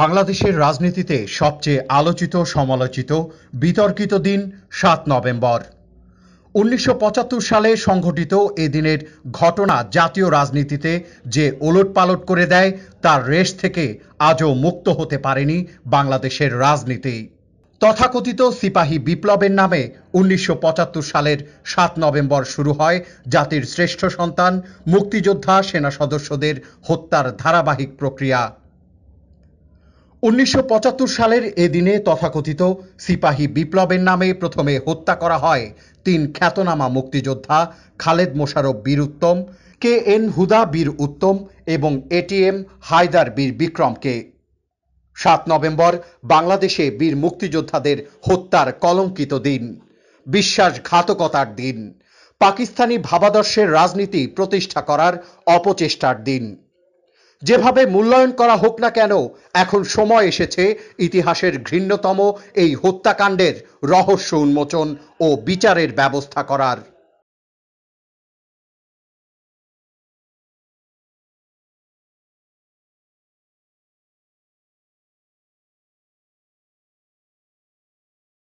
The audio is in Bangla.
বাংলাদেশের রাজনীতিতে সবচেয়ে আলোচিত সমালোচিত বিতর্কিত দিন সাত নভেম্বর উনিশশো সালে সংঘটিত এ দিনের ঘটনা জাতীয় রাজনীতিতে যে ওলট পালট করে দেয় তার রেশ থেকে আজও মুক্ত হতে পারেনি বাংলাদেশের রাজনীতি তথাকথিত সিপাহী বিপ্লবের নামে উনিশশো সালের সাত নভেম্বর শুরু হয় জাতির শ্রেষ্ঠ সন্তান মুক্তিযোদ্ধা সেনা সদস্যদের হত্যার ধারাবাহিক প্রক্রিয়া উনিশশো সালের এদিনে তথাকথিত সিপাহী বিপ্লবের নামে প্রথমে হত্যা করা হয় তিন খ্যাতনামা মুক্তিযোদ্ধা খালেদ মোশারফ বীর উত্তম কে এন হুদা বীর উত্তম এবং এটিএম হায়দার বীর বিক্রমকে সাত নভেম্বর বাংলাদেশে বীর মুক্তিযোদ্ধাদের হত্যার কলঙ্কিত দিন বিশ্বাসঘাতকতার দিন পাকিস্তানি ভাবাদর্শের রাজনীতি প্রতিষ্ঠা করার অপচেষ্টার দিন যেভাবে মূল্যায়ন করা হোক না কেন এখন সময় এসেছে ইতিহাসের ঘৃণ্যতম এই হত্যাকাণ্ডের রহস্য উন্মোচন ও বিচারের ব্যবস্থা করার